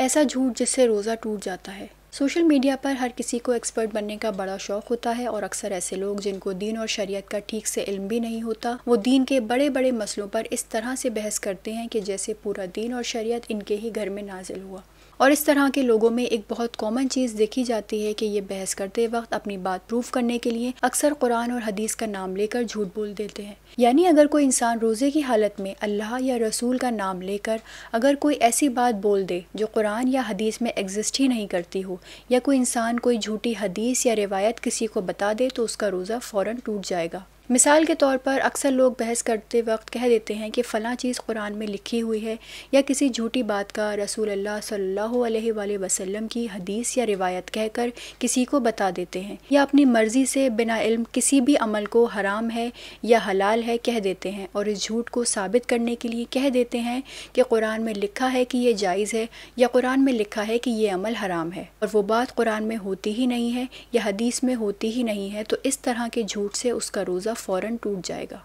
ऐसा झूठ जिससे रोज़ा टूट जाता है सोशल मीडिया पर हर किसी को एक्सपर्ट बनने का बड़ा शौक होता है और अक्सर ऐसे लोग जिनको दीन और शरीयत का ठीक से इल्म भी नहीं होता वो दीन के बड़े बड़े मसलों पर इस तरह से बहस करते हैं कि जैसे पूरा दीन और शरीयत इनके ही घर में नाजिल हुआ और इस तरह के लोगों में एक बहुत कॉमन चीज़ देखी जाती है कि ये बहस करते वक्त अपनी बात प्रूफ करने के लिए अक्सर कुरान और हदीस का नाम लेकर झूठ बोल देते हैं यानी अगर कोई इंसान रोज़े की हालत में अल्लाह या रसूल का नाम लेकर अगर कोई ऐसी बात बोल दे जो कुरान या हदीस में एग्जिस्ट ही नहीं करती हो या कोई इंसान कोई झूठी हदीस या रिवायत किसी को बता दे तो उसका रोज़ा फ़ौर टूट जाएगा मिसाल के तौर पर अक्सर लोग बहस करते वक्त कह देते हैं कि फ़लाँ चीज़ कुरान में लिखी हुई है या किसी झूठी बात का रसूल अल्लाह सल्लल्लाहु अलैहि वसल्लम की हदीस या रिवायत कहकर किसी को बता देते हैं या अपनी मर्ज़ी से बिना इल्म किसी भी अमल को हराम है या हलाल है कह देते हैं और इस झूठ को साबित करने के लिए कह देते हैं कि कुरान में लिखा है कि यह जायज़ है या कुरान में लिखा है कि यह अमल हराम है और वह बात कुरान में होती ही नहीं है या हदीस में होती ही नहीं है तो इस तरह के झूठ से उसका रोज़ा फ़ौरन टूट जाएगा